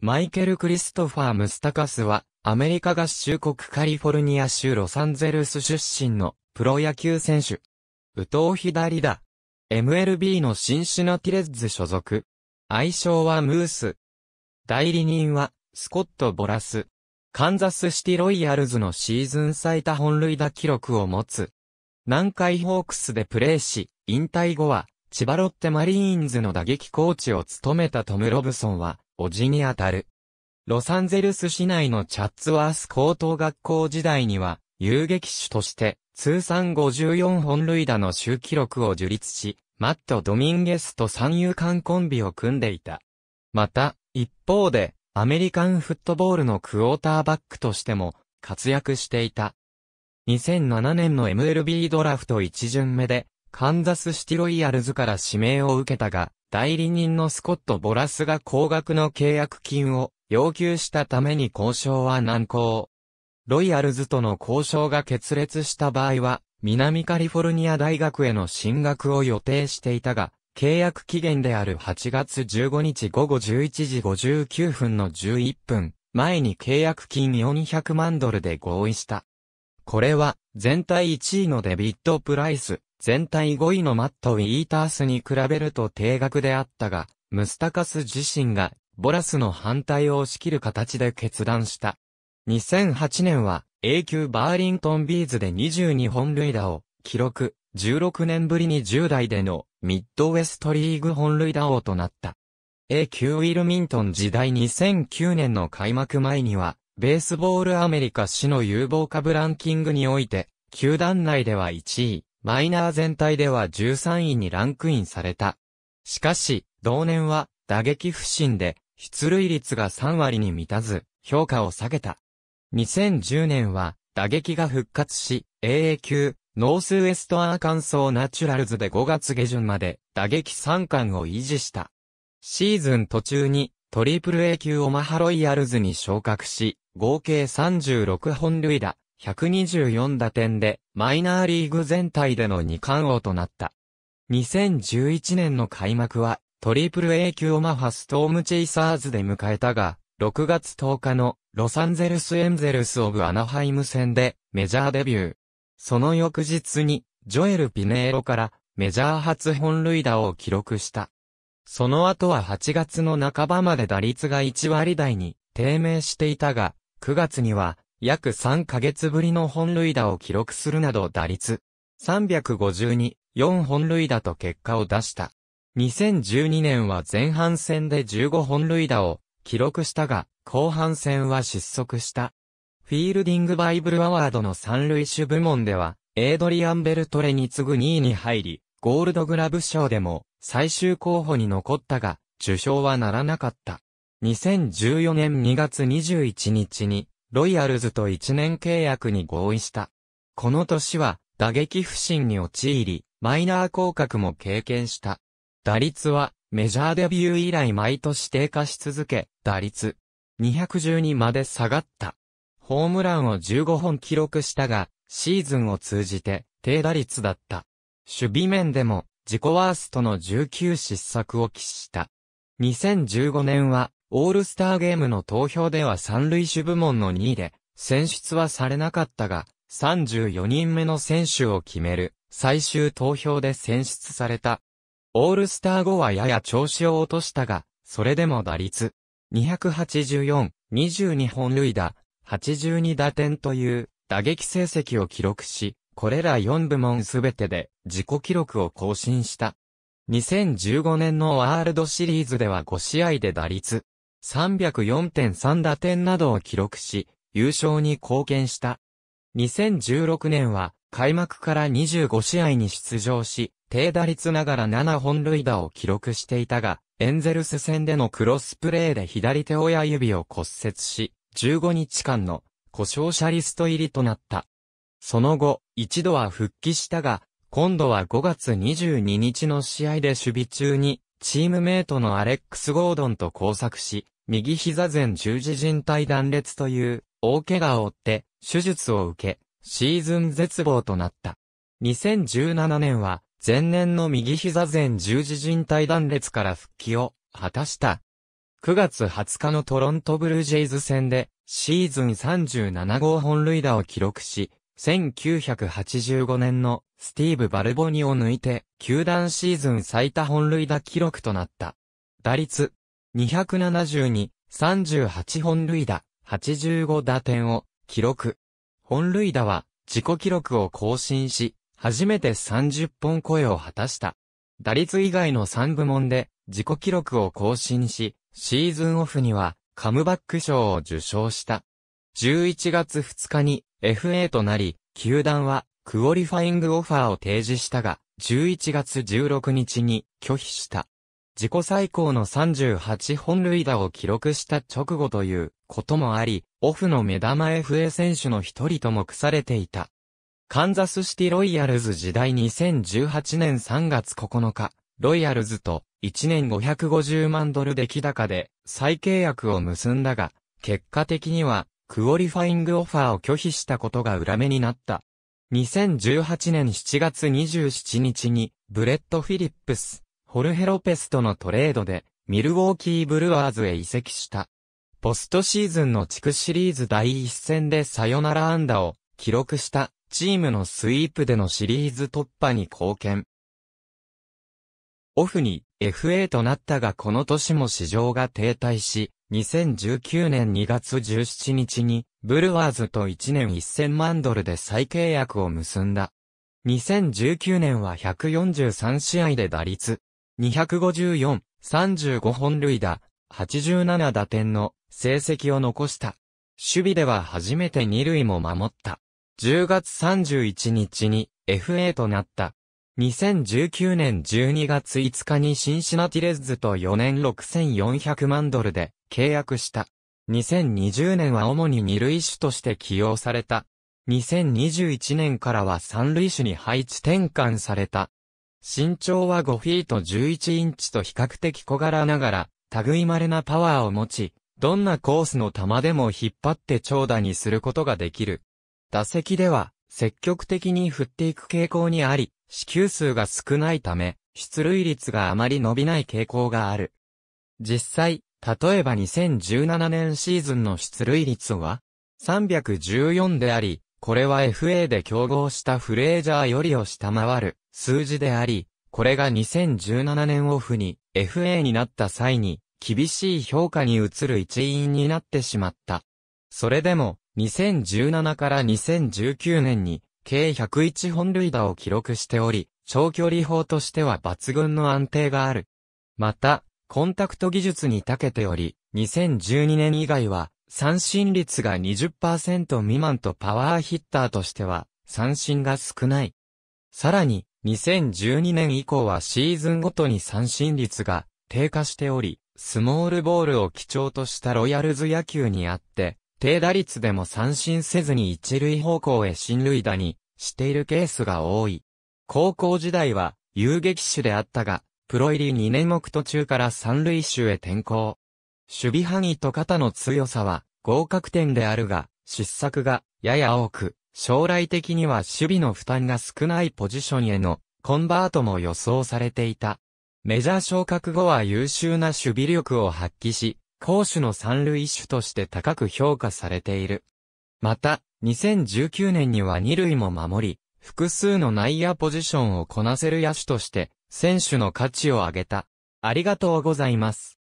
マイケル・クリストファー・ムスタカスは、アメリカ合衆国カリフォルニア州ロサンゼルス出身のプロ野球選手。右投左だ。MLB のシンシナティレッズ所属。愛称はムース。代理人は、スコット・ボラス。カンザスシティロイヤルズのシーズン最多本塁打記録を持つ。南海ホークスでプレーし、引退後は、千葉ロッテマリーンズの打撃コーチを務めたトム・ロブソンは、叔父にあたる。ロサンゼルス市内のチャッツワース高等学校時代には、遊撃手として、通算54本塁打の集記録を樹立し、マット・ドミンゲスと三遊間コンビを組んでいた。また、一方で、アメリカンフットボールのクォーターバックとしても活躍していた。2007年の MLB ドラフト1巡目で、カンザスシティロイヤルズから指名を受けたが、代理人のスコット・ボラスが高額の契約金を要求したために交渉は難航。ロイヤルズとの交渉が決裂した場合は、南カリフォルニア大学への進学を予定していたが、契約期限である8月15日午後11時59分の11分前に契約金400万ドルで合意した。これは、全体1位のデビッド・プライス、全体5位のマット・ウィータースに比べると低額であったが、ムスタカス自身が、ボラスの反対を押し切る形で決断した。2008年は、A 級バーリントンビーズで22本塁打を、記録、16年ぶりに10代での、ミッドウェストリーグ本塁打王となった。A 級ウィルミントン時代2009年の開幕前には、ベースボールアメリカ市の有望株ランキングにおいて、球団内では1位、マイナー全体では13位にランクインされた。しかし、同年は打撃不振で、出塁率が3割に満たず、評価を下げた。2010年は、打撃が復活し、AA 級、ノースウエストアーカンソーナチュラルズで5月下旬まで打撃3冠を維持した。シーズン途中にトリプル A 級オマハロイヤルズに昇格し、合計36本塁打、124打点で、マイナーリーグ全体での2冠王となった。2011年の開幕は、トリプル A 級オマハストームチェイサーズで迎えたが、6月10日のロサンゼルスエンゼルスオブアナハイム戦でメジャーデビュー。その翌日にジョエル・ピネーロからメジャー初本塁打を記録した。その後は8月の半ばまで打率が1割台に低迷していたが、9月には約3ヶ月ぶりの本塁打を記録するなど打率352、4本塁打と結果を出した。2012年は前半戦で15本塁打を記録したが、後半戦は失速した。フィールディングバイブルアワードの三塁手部門では、エイドリアン・ベルトレに次ぐ2位に入り、ゴールドグラブ賞でも最終候補に残ったが、受賞はならなかった。2014年2月21日に、ロイヤルズと1年契約に合意した。この年は、打撃不振に陥り、マイナー降格も経験した。打率は、メジャーデビュー以来毎年低下し続け、打率、212まで下がった。ホームランを15本記録したが、シーズンを通じて、低打率だった。守備面でも、自己ワーストの19失策を喫した。2015年は、オールスターゲームの投票では三塁手部門の2位で、選出はされなかったが、34人目の選手を決める、最終投票で選出された。オールスター後はやや調子を落としたが、それでも打率、284、22本塁打、82打点という打撃成績を記録し、これら4部門すべてで自己記録を更新した。2015年のワールドシリーズでは5試合で打率304.3打点などを記録し、優勝に貢献した。2016年は開幕から25試合に出場し、低打率ながら7本塁打を記録していたが、エンゼルス戦でのクロスプレーで左手親指を骨折し、15日間の故障者リスト入りとなった。その後、一度は復帰したが、今度は5月22日の試合で守備中に、チームメイトのアレックス・ゴードンと交錯し、右膝前十字靭帯断裂という大怪我を負って手術を受け、シーズン絶望となった。2017年は前年の右膝前十字靭帯断裂から復帰を果たした。9月20日のトロントブルージェイズ戦でシーズン37号本塁打を記録し、1985年のスティーブ・バルボニを抜いて、球団シーズン最多本塁打記録となった。打率272、38本塁打、85打点を記録。本塁打は自己記録を更新し、初めて30本超えを果たした。打率以外の3部門で自己記録を更新し、シーズンオフにはカムバック賞を受賞した。11月2日に FA となり、球団はクオリファイングオファーを提示したが、11月16日に拒否した。自己最高の38本塁打を記録した直後ということもあり、オフの目玉 FA 選手の一人ともされていた。カンザスシティロイヤルズ時代2018年3月9日、ロイヤルズと1年550万ドル出来高で再契約を結んだが、結果的にはクオリファイングオファーを拒否したことが裏目になった。2018年7月27日に、ブレッド・フィリップス、ホルヘロペスとのトレードで、ミルウォーキー・ブルワーズへ移籍した。ポストシーズンの地区シリーズ第一戦でサヨナラ安打を記録したチームのスイープでのシリーズ突破に貢献。オフに FA となったがこの年も市場が停滞し、2019年2月17日に、ブルワーズと1年1000万ドルで再契約を結んだ。2019年は143試合で打率、254、35本塁打、87打点の成績を残した。守備では初めて2塁も守った。10月31日に FA となった2019年12月5日にシンシナティレッズと4年6400万ドルで契約した。2020年は主に二類種として起用された。2021年からは三類種に配置転換された。身長は5フィート11インチと比較的小柄ながら、類稀なパワーを持ち、どんなコースの球でも引っ張って長打にすることができる。打席では、積極的に振っていく傾向にあり、死給数が少ないため、出塁率があまり伸びない傾向がある。実際、例えば2017年シーズンの出塁率は、314であり、これは FA で競合したフレージャーよりを下回る数字であり、これが2017年オフに FA になった際に厳しい評価に移る一因になってしまった。それでも2017から2019年に、計101本塁打を記録しており、長距離砲としては抜群の安定がある。また、コンタクト技術に長けており、2012年以外は、三振率が20%未満とパワーヒッターとしては、三振が少ない。さらに、2012年以降はシーズンごとに三振率が低下しており、スモールボールを基調としたロイヤルズ野球にあって、低打率でも三振せずに一塁方向へ進塁打にしているケースが多い。高校時代は遊撃手であったが、プロ入り2年目途中から三塁手へ転向。守備範囲と肩の強さは合格点であるが、失策がやや多く、将来的には守備の負担が少ないポジションへのコンバートも予想されていた。メジャー昇格後は優秀な守備力を発揮し、攻守の三塁手として高く評価されている。また、2019年には二塁も守り、複数の内野ポジションをこなせる野手として、選手の価値を上げた。ありがとうございます。